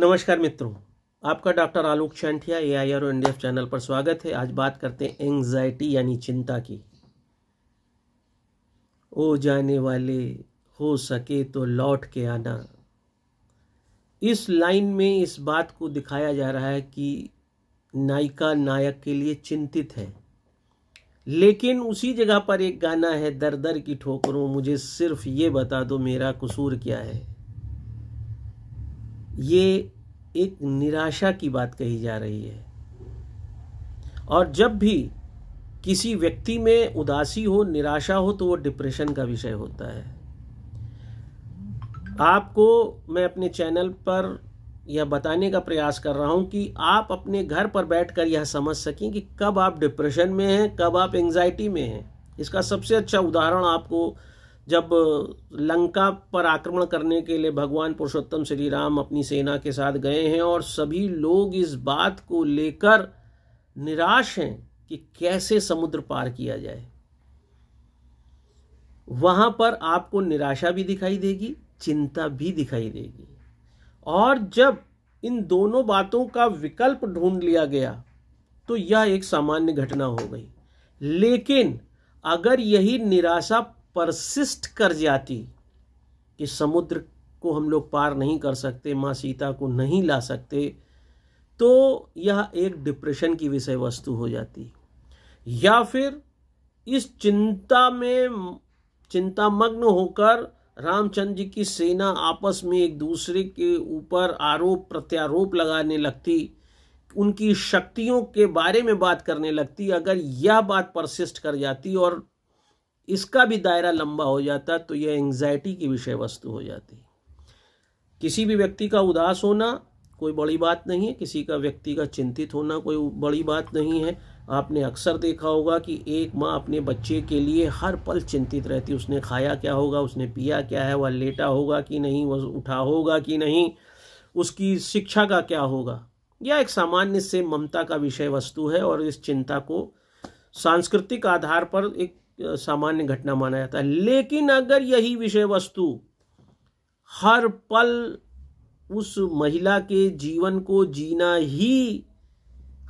नमस्कार मित्रों आपका doctor Alok Chainthia A I R O India channel पर स्वागत है आज बात करते हैं एंग्जाइटी यानी चिंता की ओ जाने वाले हो सके तो लौट के आना इस लाइन में इस बात को दिखाया जा रहा है कि नायिका नायक के लिए चिंतित है लेकिन उसी जगह पर एक गाना है दर दर की ठोकरों मुझे सिर्फ ये बता दो मेरा कसूर क्या है ये एक निराशा की बात कही जा रही है और जब भी किसी व्यक्ति में उदासी हो निराशा हो तो वो डिप्रेशन का विषय होता है आपको मैं अपने चैनल पर यह बताने का प्रयास कर रहा हूं कि आप अपने घर पर बैठकर यह समझ सकें कि कब आप डिप्रेशन में हैं कब आप एंजाइटी में हैं इसका सबसे अच्छा उदाहरण आपको जब लंका पर आक्रमण करने के लिए भगवान पुरुषोत्तम श्री राम अपनी सेना के साथ गए हैं और सभी लोग इस बात को लेकर निराश हैं कि कैसे समुद्र पार किया जाए वहां पर आपको निराशा भी दिखाई देगी चिंता भी दिखाई देगी और जब इन दोनों बातों का विकल्प ढूंढ लिया गया तो यह एक सामान्य घटना हो गई लेकिन अगर यही निराशा परसिस्ट कर जाती कि समुद्र को हम लोग पार नहीं कर सकते माँ सीता को नहीं ला सकते तो यह एक डिप्रेशन की विषय वस्तु हो जाती या फिर इस चिंता में चिंता मग्न होकर रामचंद्र जी की सेना आपस में एक दूसरे के ऊपर आरोप प्रत्यारोप लगाने लगती उनकी शक्तियों के बारे में बात करने लगती अगर यह बात परसिस्ट कर जाती और इसका भी दायरा लंबा हो जाता तो यह एंग्जाइटी की विषय वस्तु हो जाती किसी भी व्यक्ति का उदास होना कोई बड़ी बात नहीं है किसी का व्यक्ति का चिंतित होना कोई बड़ी बात नहीं है आपने अक्सर देखा होगा कि एक माँ अपने बच्चे के लिए हर पल चिंतित रहती उसने खाया क्या होगा उसने पिया क्या है वह लेटा होगा कि नहीं वह उठा होगा कि नहीं उसकी शिक्षा का क्या होगा यह एक सामान्य से ममता का विषय वस्तु है और इस चिंता को सांस्कृतिक आधार पर एक सामान्य घटना माना जाता है लेकिन अगर यही विषय वस्तु हर पल उस महिला के जीवन को जीना ही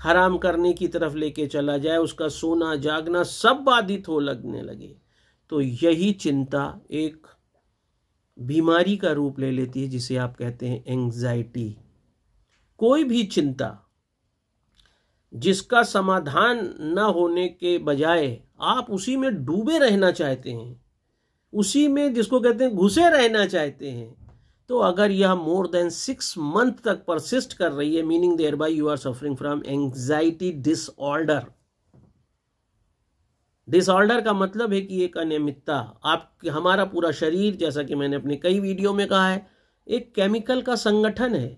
हराम करने की तरफ लेके चला जाए उसका सोना जागना सब बाधित हो लगने लगे तो यही चिंता एक बीमारी का रूप ले लेती है जिसे आप कहते हैं एंजाइटी कोई भी चिंता जिसका समाधान न होने के बजाय आप उसी में डूबे रहना चाहते हैं उसी में जिसको कहते हैं घुसे रहना चाहते हैं तो अगर यह मोर देन सिक्स मंथ तक परसिस्ट कर रही है meaning thereby you are suffering from anxiety disorder disorder का मतलब है कि एक अनियमितता आप हमारा पूरा शरीर जैसा कि मैंने अपने कई वीडियो में कहा है एक केमिकल का संगठन है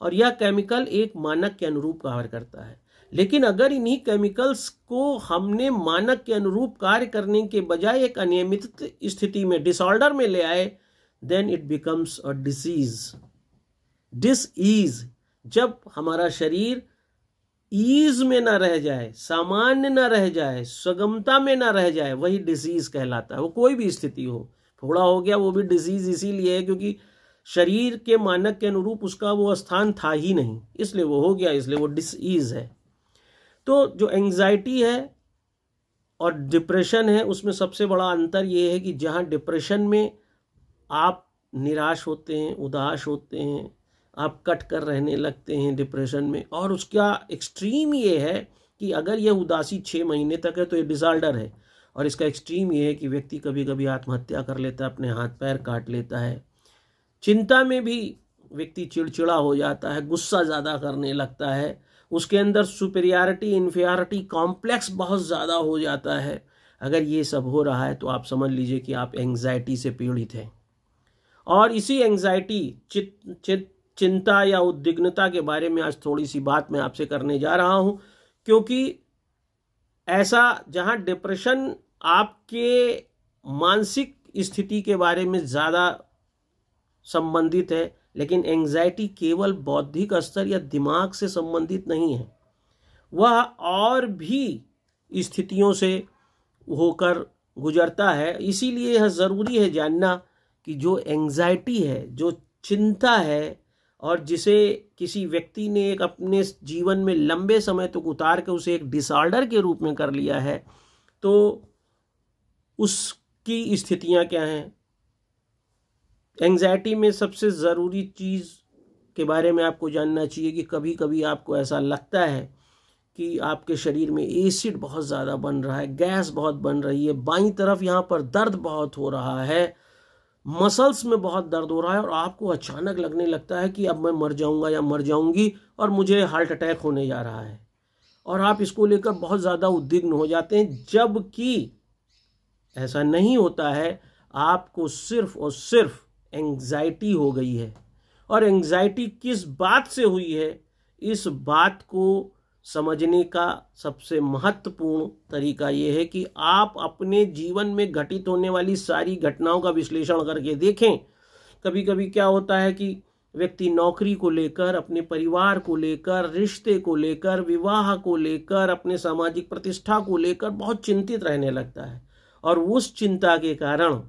और यह केमिकल एक मानक के अनुरूप कार्य करता है लेकिन अगर इन्हीं केमिकल्स को हमने मानक के अनुरूप कार्य करने के बजाय एक अनियमित स्थिति में डिसऑर्डर में ले आए then it becomes a disease dis ease जब हमारा शरीर ईज में ना रह जाए सामान्य ना रह जाए सुगमता में ना रह जाए वही डिसीज कहलाता है वो कोई भी स्थिति हो थोड़ा हो गया वो भी डिजीज इसीलिए है क्योंकि शरीर के मानक के अनुरूप उसका वो स्थान था ही नहीं इसलिए वो हो गया इसलिए वो डिसईज है तो जो एंग्जाइटी है और डिप्रेशन है उसमें सबसे बड़ा अंतर ये है कि जहाँ डिप्रेशन में आप निराश होते हैं उदास होते हैं आप कट कर रहने लगते हैं डिप्रेशन में और उसका एक्सट्रीम ये है कि अगर यह उदासी छः महीने तक है तो ये डिज़ाल्डर है और इसका एक्सट्रीम ये है कि व्यक्ति कभी कभी आत्महत्या कर लेता है अपने हाथ पैर काट लेता है चिंता में भी व्यक्ति चिड़चिड़ा हो जाता है गुस्सा ज़्यादा करने लगता है उसके अंदर सुपेरियरिटी इन्फेरिटी कॉम्प्लेक्स बहुत ज़्यादा हो जाता है अगर ये सब हो रहा है तो आप समझ लीजिए कि आप एंग्जाइटी से पीड़ित हैं और इसी एंग्जाइटी चित, चित चिंता या उद्विग्नता के बारे में आज थोड़ी सी बात मैं आपसे करने जा रहा हूँ क्योंकि ऐसा जहाँ डिप्रेशन आपके मानसिक स्थिति के बारे में ज़्यादा संबंधित है लेकिन एंजाइटी केवल बौद्धिक स्तर या दिमाग से संबंधित नहीं है वह और भी स्थितियों से होकर गुजरता है इसीलिए यह ज़रूरी है जानना कि जो एंजाइटी है जो चिंता है और जिसे किसी व्यक्ति ने एक अपने जीवन में लंबे समय तक तो उतार के उसे एक डिसऑर्डर के रूप में कर लिया है तो उसकी स्थितियां क्या हैं एंग्जाइटी में सबसे ज़रूरी चीज़ के बारे में आपको जानना चाहिए कि कभी कभी आपको ऐसा लगता है कि आपके शरीर में एसिड बहुत ज़्यादा बन रहा है गैस बहुत बन रही है बाई तरफ यहाँ पर दर्द बहुत हो रहा है मसल्स में बहुत दर्द हो रहा है और आपको अचानक लगने लगता है कि अब मैं मर जाऊँगा या मर जाऊँगी और मुझे हार्ट अटैक होने जा रहा है और आप इसको लेकर बहुत ज़्यादा उद्विग्न हो जाते हैं जबकि ऐसा नहीं होता है आपको सिर्फ और सिर्फ एंग्जाइटी हो गई है और एंग्जाइटी किस बात से हुई है इस बात को समझने का सबसे महत्वपूर्ण तरीका ये है कि आप अपने जीवन में घटित होने वाली सारी घटनाओं का विश्लेषण करके देखें कभी कभी क्या होता है कि व्यक्ति नौकरी को लेकर अपने परिवार को लेकर रिश्ते को लेकर विवाह को लेकर अपने सामाजिक प्रतिष्ठा को लेकर बहुत चिंतित रहने लगता है और उस चिंता के कारण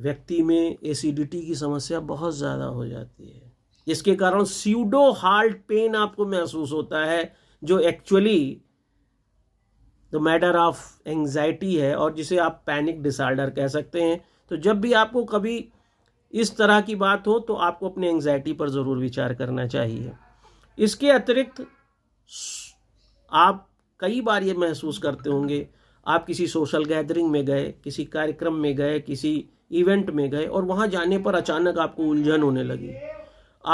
व्यक्ति में एसिडिटी की समस्या बहुत ज़्यादा हो जाती है जिसके कारण स्यूडो हार्ट पेन आपको महसूस होता है जो actually the matter of anxiety है और जिसे आप पैनिक डिसऑर्डर कह सकते हैं तो जब भी आपको कभी इस तरह की बात हो तो आपको अपने एंगजाइटी पर ज़रूर विचार करना चाहिए इसके अतिरिक्त आप कई बार ये महसूस करते होंगे आप किसी सोशल गैदरिंग में गए किसी कार्यक्रम में गए किसी इवेंट में गए और वहाँ जाने पर अचानक आपको उलझन होने लगी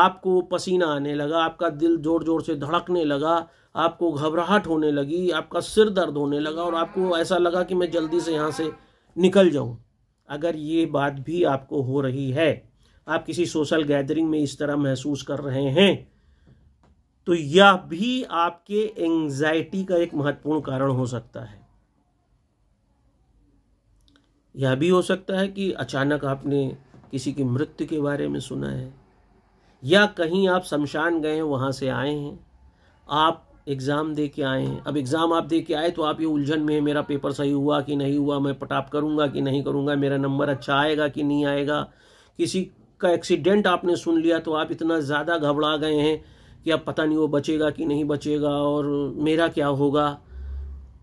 आपको पसीना आने लगा आपका दिल जोर जोर से धड़कने लगा आपको घबराहट होने लगी आपका सिर दर्द होने लगा और आपको ऐसा लगा कि मैं जल्दी से यहाँ से निकल जाऊँ अगर ये बात भी आपको हो रही है आप किसी सोशल गैदरिंग में इस तरह महसूस कर रहे हैं तो यह भी आपके एंजाइटी का एक महत्वपूर्ण कारण हो सकता है यह भी हो सकता है कि अचानक आपने किसी की मृत्यु के बारे में सुना है या कहीं आप शमशान गए हैं वहाँ से आए हैं आप एग्ज़ाम दे के आए हैं अब एग्ज़ाम आप दे के आए तो आप ये उलझन में है मेरा पेपर सही हुआ कि नहीं हुआ मैं पटाप करूँगा कि नहीं करूँगा मेरा नंबर अच्छा आएगा कि नहीं आएगा किसी का एक्सीडेंट आपने सुन लिया तो आप इतना ज़्यादा घबरा गए हैं कि अब पता नहीं वो बचेगा कि नहीं बचेगा और मेरा क्या होगा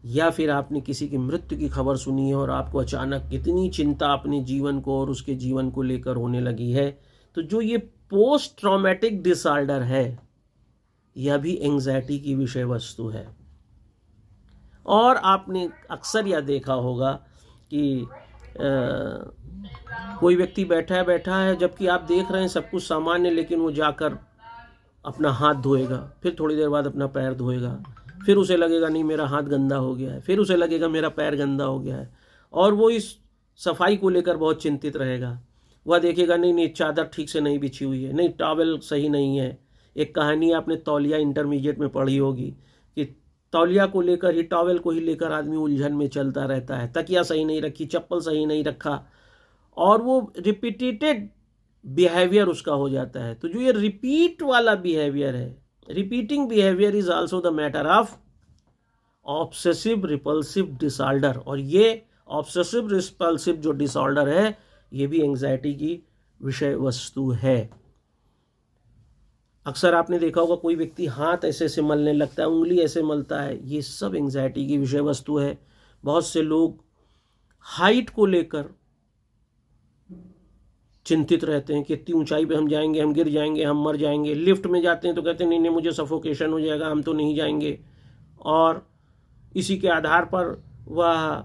या फिर आपने किसी की मृत्यु की खबर सुनी है और आपको अचानक कितनी चिंता अपने जीवन को और उसके जीवन को लेकर होने लगी है तो जो ये पोस्ट ट्रॉमेटिक डिसऑर्डर है यह भी एंग्जाइटी की विषय वस्तु है और आपने अक्सर यह देखा होगा कि आ, कोई व्यक्ति बैठा है बैठा है जबकि आप देख रहे हैं सब कुछ सामान्य लेकिन वो जाकर अपना हाथ धोएगा फिर थोड़ी देर बाद अपना पैर धोएगा फिर उसे लगेगा नहीं मेरा हाथ गंदा हो गया है फिर उसे लगेगा मेरा पैर गंदा हो गया है और वो इस सफाई को लेकर बहुत चिंतित रहेगा वह देखेगा नहीं नहीं चादर ठीक से नहीं बिछी हुई है नहीं टॉवल सही नहीं है एक कहानी आपने तौलिया इंटरमीडिएट में पढ़ी होगी कि तौलिया को लेकर ही टॉवल को ही लेकर आदमी उलझन में चलता रहता है तकिया सही नहीं रखी चप्पल सही नहीं रखा और वो रिपीटेटेड बिहेवियर उसका हो जाता है तो जो ये रिपीट वाला बिहेवियर है repeating behaviour is also the matter of obsessive repulsive disorder और ये ऑब्सेसिव रिपल्सिव जो डिसऑर्डर है ये भी एंग्जाइटी की विषय वस्तु है अक्सर आपने देखा होगा कोई व्यक्ति हाथ ऐसे ऐसे मलने लगता है उंगली ऐसे मलता है ये सब एंग्जाइटी की विषय वस्तु है बहुत से लोग हाइट को लेकर चिंतित रहते हैं कि इतनी ऊंचाई पे हम जाएंगे हम गिर जाएंगे हम मर जाएंगे लिफ्ट में जाते हैं तो कहते हैं नहीं नहीं मुझे सफोकेशन हो जाएगा हम तो नहीं जाएंगे और इसी के आधार पर वह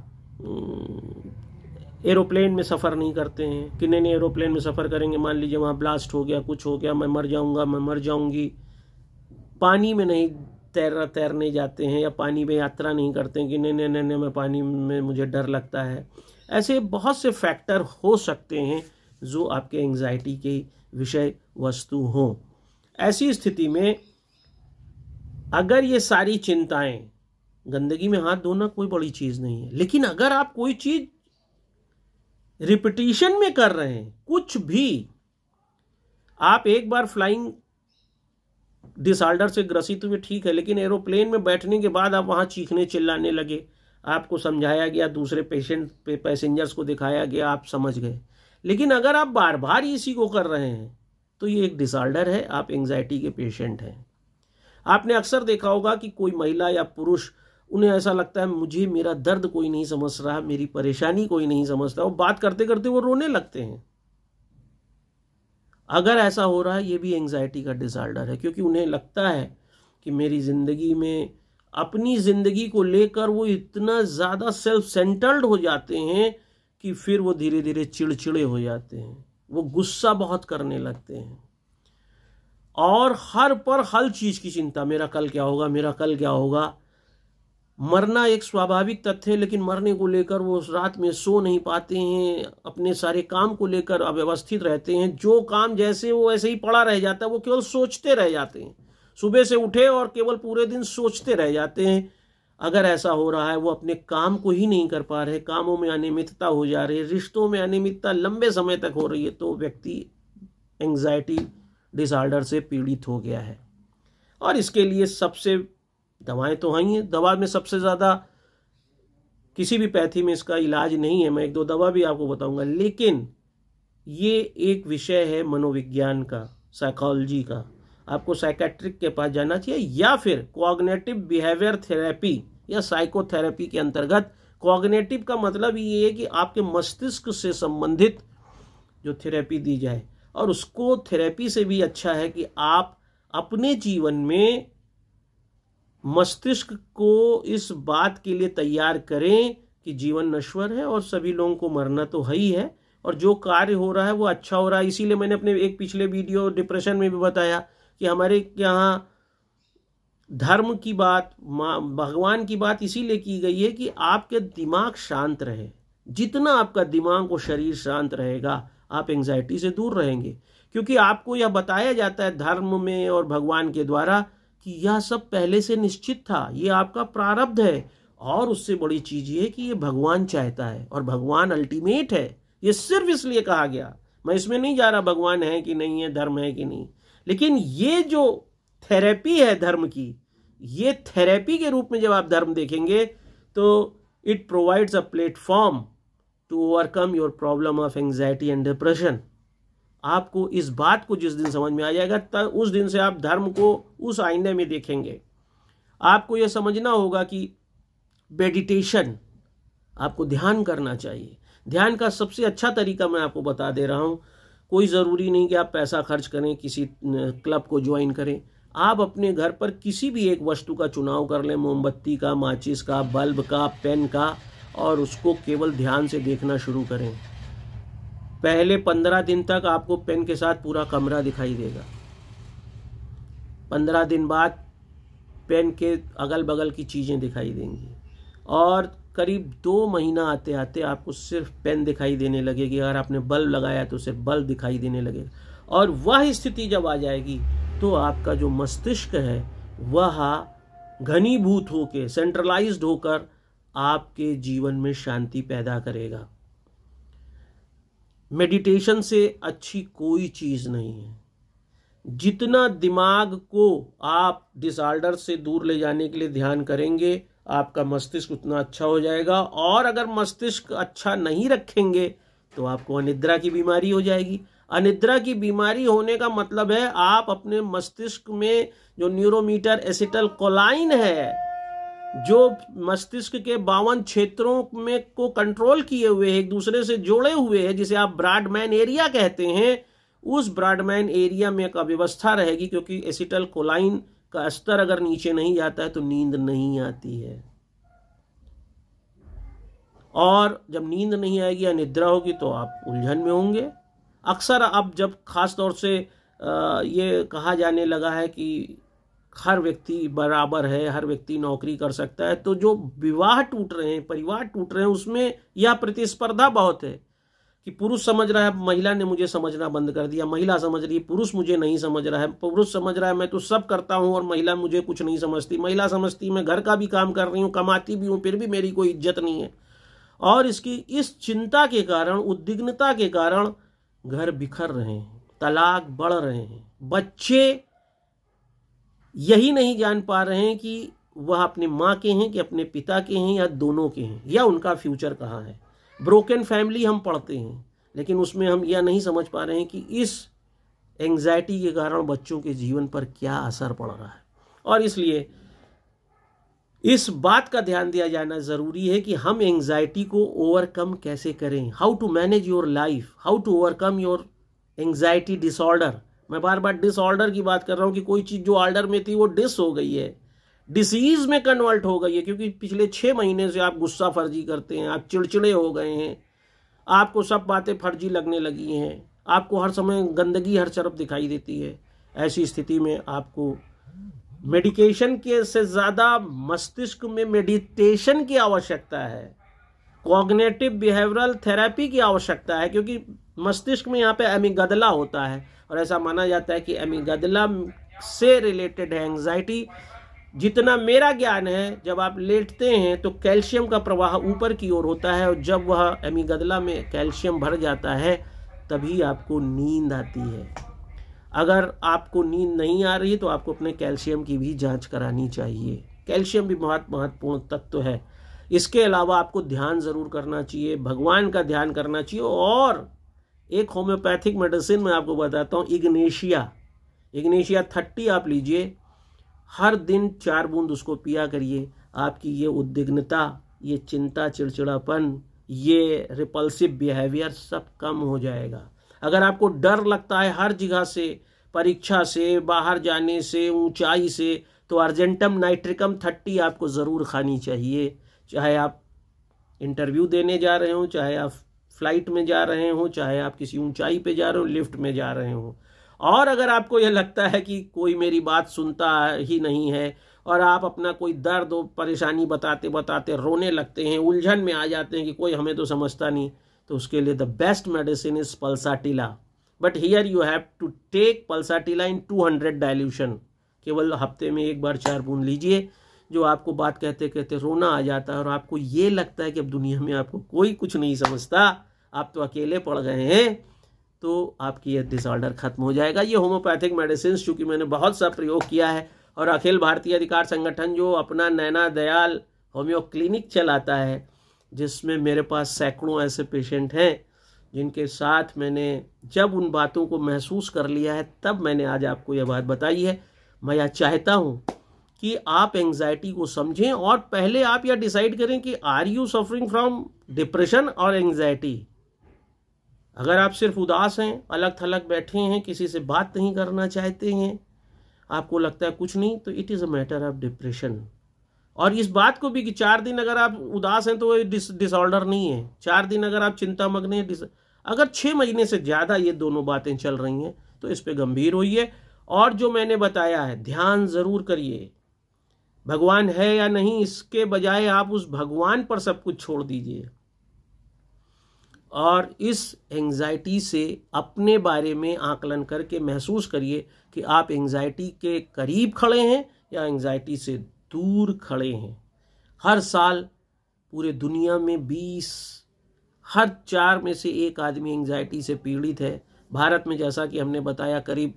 एरोप्लेन हम्म, में सफ़र नहीं करते हैं कि नहीं नहीं एरोप्लेन में सफ़र करेंगे मान लीजिए वहाँ ब्लास्ट हो गया कुछ हो गया मैं मर जाऊँगा मैं मर जाऊँगी पानी में नहीं तैर तैरने जाते हैं या पानी में यात्रा नहीं करते हैं कि नहीं नहीं नहीं मैं पानी में मुझे डर लगता है ऐसे बहुत से फैक्टर हो सकते हैं जो आपके एंग्जाइटी के विषय वस्तु हो ऐसी स्थिति में अगर ये सारी चिंताएं गंदगी में हाथ धोना कोई बड़ी चीज़ नहीं है लेकिन अगर आप कोई चीज़ रिपीटिशन में कर रहे हैं कुछ भी आप एक बार फ्लाइंग डिसऑर्डर से ग्रसित हुए ठीक है लेकिन एरोप्लेन में बैठने के बाद आप वहां चीखने चिल्लाने लगे आपको समझाया गया दूसरे पेशेंट पे पैसेंजर्स को दिखाया गया आप समझ गए लेकिन अगर आप बार बार इसी को कर रहे हैं तो ये एक डिसऑर्डर है आप एंग्जाइटी के पेशेंट हैं आपने अक्सर देखा होगा कि कोई महिला या पुरुष उन्हें ऐसा लगता है मुझे मेरा दर्द कोई नहीं समझ रहा मेरी परेशानी कोई नहीं समझता वो बात करते करते वो रोने लगते हैं अगर ऐसा हो रहा है ये भी एंग्जाइटी का डिसऑर्डर है क्योंकि उन्हें लगता है कि मेरी ज़िंदगी में अपनी ज़िंदगी को लेकर वो इतना ज़्यादा सेल्फ सेंटर्ड हो जाते हैं कि फिर वो धीरे धीरे चिड़चिड़े हो जाते हैं वो गुस्सा बहुत करने लगते हैं और हर पर हर चीज़ की चिंता मेरा कल क्या होगा मेरा कल क्या होगा मरना एक स्वाभाविक तथ्य है लेकिन मरने को लेकर वो रात में सो नहीं पाते हैं अपने सारे काम को लेकर अव्यवस्थित रहते हैं जो काम जैसे वो ऐसे ही पड़ा रह जाता है वो केवल सोचते रह जाते हैं सुबह से उठे और केवल पूरे दिन सोचते रह जाते हैं अगर ऐसा हो रहा है वो अपने काम को ही नहीं कर पा रहे कामों में अनियमितता हो जा रही है रिश्तों में अनियमितता लंबे समय तक हो रही है तो व्यक्ति एंग्जाइटी डिसऑर्डर से पीड़ित हो गया है और इसके लिए सबसे दवाएं तो हैं ही दवा में सबसे ज़्यादा किसी भी पैथी में इसका इलाज नहीं है मैं एक दो दवा भी आपको बताऊँगा लेकिन ये एक विषय है मनोविज्ञान का साइकोलॉजी का आपको साइकेट्रिक के पास जाना चाहिए या फिर कोऑग्नेटिव बिहेवियर थेरेपी या साइकोथेरेपी के अंतर्गत कोऑग्नेटिव का मतलब ये है कि आपके मस्तिष्क से संबंधित जो थेरेपी दी जाए और उसको थेरेपी से भी अच्छा है कि आप अपने जीवन में मस्तिष्क को इस बात के लिए तैयार करें कि जीवन नश्वर है और सभी लोगों को मरना तो है ही है और जो कार्य हो रहा है वो अच्छा हो रहा है इसीलिए मैंने अपने एक पिछले वीडियो डिप्रेशन में भी बताया कि हमारे यहाँ धर्म की बात भगवान की बात इसीलिए की गई है कि आपके दिमाग शांत रहे जितना आपका दिमाग और शरीर शांत रहेगा आप एंजाइटी से दूर रहेंगे क्योंकि आपको यह बताया जाता है धर्म में और भगवान के द्वारा कि यह सब पहले से निश्चित था ये आपका प्रारब्ध है और उससे बड़ी चीज ये कि ये भगवान चाहता है और भगवान अल्टीमेट है ये सिर्फ इसलिए कहा गया मैं इसमें नहीं जा रहा भगवान है कि नहीं है धर्म है कि नहीं लेकिन ये जो थेरेपी है धर्म की ये थेरेपी के रूप में जब आप धर्म देखेंगे तो it provides a platform to overcome your problem of anxiety and depression आपको इस बात को जिस दिन समझ में आ जाएगा तब उस दिन से आप धर्म को उस आईने में देखेंगे आपको यह समझना होगा कि मेडिटेशन आपको ध्यान करना चाहिए ध्यान का सबसे अच्छा तरीका मैं आपको बता दे रहा हूँ कोई ज़रूरी नहीं कि आप पैसा खर्च करें किसी क्लब को ज्वाइन करें आप अपने घर पर किसी भी एक वस्तु का चुनाव कर लें मोमबत्ती का माचिस का बल्ब का पेन का और उसको केवल ध्यान से देखना शुरू करें पहले पंद्रह दिन तक आपको पेन के साथ पूरा कमरा दिखाई देगा पंद्रह दिन बाद पेन के अगल बगल की चीज़ें दिखाई देंगी और करीब दो महीना आते आते आपको सिर्फ पेन दिखाई देने लगेगी अगर आपने बल्ब लगाया तो सिर्फ बल्ब दिखाई देने लगेगा और वह स्थिति जब आ जाएगी तो आपका जो मस्तिष्क है वह घनीभूत होकर सेंट्रलाइज्ड होकर आपके जीवन में शांति पैदा करेगा मेडिटेशन से अच्छी कोई चीज़ नहीं है जितना दिमाग को आप डिसऑर्डर से दूर ले जाने के लिए ध्यान करेंगे आपका मस्तिष्क उतना अच्छा हो जाएगा और अगर मस्तिष्क अच्छा नहीं रखेंगे तो आपको अनिद्रा की बीमारी हो जाएगी अनिद्रा की बीमारी होने का मतलब है आप अपने मस्तिष्क में जो न्यूरोमीटर एसिटल कोलाइन है जो मस्तिष्क के बावन क्षेत्रों में को कंट्रोल किए हुए है एक दूसरे से जोड़े हुए है जिसे आप ब्राडमैन एरिया कहते हैं उस ब्राडमैन एरिया में एक अव्यवस्था रहेगी क्योंकि एसिटल कोलाइन का स्तर अगर नीचे नहीं जाता है तो नींद नहीं आती है और जब नींद नहीं आएगी या निद्रा होगी तो आप उलझन में होंगे अक्सर अब जब खास तौर से ये कहा जाने लगा है कि हर व्यक्ति बराबर है हर व्यक्ति नौकरी कर सकता है तो जो विवाह टूट रहे हैं परिवार टूट रहे हैं उसमें यह प्रतिस्पर्धा बहुत है कि पुरुष समझ रहा है महिला ने मुझे समझना बंद कर दिया महिला समझ रही है पुरुष मुझे नहीं समझ रहा है पुरुष समझ रहा है मैं तो सब करता हूँ और महिला मुझे कुछ नहीं समझती महिला समझती मैं घर का भी काम कर रही हूँ कमाती भी हूँ फिर भी मेरी कोई इज्जत नहीं है और इसकी इस चिंता के कारण उद्विग्नता के कारण घर बिखर रहे हैं तलाक बढ़ रहे हैं बच्चे यही नहीं जान पा रहे हैं कि वह अपने माँ के हैं कि अपने पिता के हैं या दोनों के हैं या उनका फ्यूचर कहाँ है ब्रोकन फैमिली हम पढ़ते हैं लेकिन उसमें हम यह नहीं समझ पा रहे हैं कि इस एंग्जाइटी के कारण बच्चों के जीवन पर क्या असर पड़ रहा है और इसलिए इस बात का ध्यान दिया जाना ज़रूरी है कि हम एंग्जाइटी को ओवरकम कैसे करें how to manage your life how to overcome your anxiety disorder मैं बार बार डिसऑर्डर की बात कर रहा हूँ कि कोई चीज़ जो ऑर्डर में थी वो डिस हो गई है डिसीज में कन्वर्ट हो गई है क्योंकि पिछले छः महीने से आप गुस्सा फर्जी करते हैं आप चिड़चिड़े हो गए हैं आपको सब बातें फर्जी लगने लगी हैं आपको हर समय गंदगी हर तरफ दिखाई देती है ऐसी स्थिति में आपको मेडिकेशन के से ज़्यादा मस्तिष्क में मेडिटेशन की आवश्यकता है कॉग्नेटिव बिहेवियरल थेरेपी की आवश्यकता है क्योंकि मस्तिष्क में यहाँ पे एमिगदला होता है और ऐसा माना जाता है कि एमिगदला से रिलेटेड है एंग्जाइटी जितना मेरा ज्ञान है जब आप लेटते हैं तो कैल्शियम का प्रवाह ऊपर की ओर होता है और जब वह गदला में कैल्शियम भर जाता है तभी आपको नींद आती है अगर आपको नींद नहीं आ रही तो आपको अपने कैल्शियम की भी जांच करानी चाहिए कैल्शियम भी बहुत महत्वपूर्ण तत्व है इसके अलावा आपको ध्यान ज़रूर करना चाहिए भगवान का ध्यान करना चाहिए और एक होम्योपैथिक मेडिसिन में आपको बताता हूँ इग्नेशिया इग्नेशिया थर्टी आप लीजिए हर दिन चार बूंद उसको पिया करिए आपकी ये उद्विग्नता ये चिंता चिड़चिड़ापन ये रिपल्सिव बिहेवियर सब कम हो जाएगा अगर आपको डर लगता है हर जगह से परीक्षा से बाहर जाने से ऊंचाई से तो अर्जेंटम नाइट्रिकम थर्टी आपको ज़रूर खानी चाहिए चाहे आप इंटरव्यू देने जा रहे हों चाहे आप फ्लाइट में जा रहे हों चाहे आप किसी ऊंचाई पे जा रहे हो लिफ्ट में जा रहे हों और अगर आपको यह लगता है कि कोई मेरी बात सुनता ही नहीं है और आप अपना कोई दर्द और परेशानी बताते बताते रोने लगते हैं उलझन में आ जाते हैं कि कोई हमें तो समझता नहीं तो उसके लिए the best medicine is pulsatilla but here you have to take pulsatilla in two hundred dilution केवल हफ्ते में एक बार चार बूंद लीजिए जो आपको बात कहते कहते रोना आ जाता है और आपको ये लगता है कि अब दुनिया में आपको कोई कुछ नहीं समझता आप तो अकेले पड़ गए हैं तो आपकी यह डिसऑर्डर खत्म हो जाएगा ये होम्योपैथिक मेडिसिन चूँकि मैंने बहुत सा प्रयोग किया है और अखिल भारतीय अधिकार संगठन जो अपना नैना दयाल होम्यो क्लिनिक चलाता है जिसमें मेरे पास सैकड़ों ऐसे पेशेंट हैं जिनके साथ मैंने जब उन बातों को महसूस कर लिया है तब मैंने आज आपको यह बात बताई है मैं यह चाहता हूँ कि आप एंग्जाइटी को समझें और पहले आप यह डिसाइड करें कि are you suffering from depression और एंग्जाइटी अगर आप सिर्फ उदास हैं अलग थलग बैठे हैं किसी से बात नहीं करना चाहते हैं आपको लगता है कुछ नहीं तो it is a matter of depression और इस बात को भी कि चार दिन अगर आप उदास हैं तो वो डिस डिसऑर्डर नहीं है चार दिन अगर आप चिंता मग्न हैं डिस अगर छः महीने से ज़्यादा ये दोनों बातें चल रही हैं तो इस पर गंभीर होइए और जो मैंने बताया है ध्यान ज़रूर करिए भगवान है या नहीं इसके बजाय आप उस भगवान पर सब कुछ छोड़ दीजिए और इस एंजाइटी से अपने बारे में आकलन करके महसूस करिए कि आप एंजाइटी के करीब खड़े हैं या एंजाइटी से दूर खड़े हैं हर साल पूरे दुनिया में बीस हर चार में से एक आदमी एंजाइटी से पीड़ित है भारत में जैसा कि हमने बताया करीब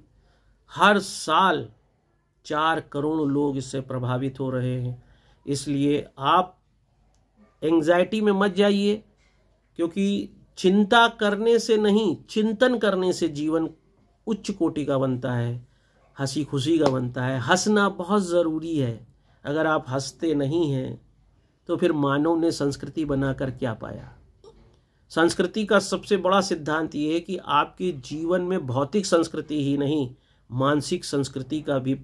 हर साल चार करोड़ लोग इससे प्रभावित हो रहे हैं इसलिए आप एंजाइटी में मत जाइए क्योंकि चिंता करने से नहीं चिंतन करने से जीवन उच्च कोटि का बनता है हंसी खुशी का बनता है हंसना बहुत ज़रूरी है अगर आप हंसते नहीं हैं तो फिर मानव ने संस्कृति बनाकर क्या पाया संस्कृति का सबसे बड़ा सिद्धांत ये है कि आपके जीवन में भौतिक संस्कृति ही नहीं मानसिक संस्कृति का भी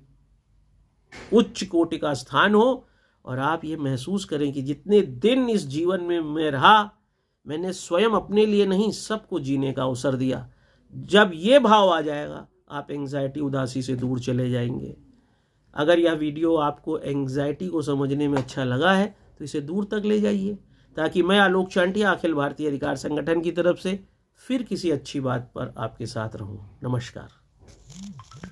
उच्च कोटि का स्थान हो और आप ये महसूस करें कि जितने दिन इस जीवन में मैं रहा मैंने स्वयं अपने लिए नहीं सबको जीने का अवसर दिया जब ये भाव आ जाएगा आप एंग्जाइटी उदासी से दूर चले जाएंगे अगर यह वीडियो आपको एंग्जाइटी को समझने में अच्छा लगा है तो इसे दूर तक ले जाइए ताकि मैं आलोक चांटिया अखिल भारतीय अधिकार संगठन की तरफ से फिर किसी अच्छी बात पर आपके साथ रहूँ नमस्कार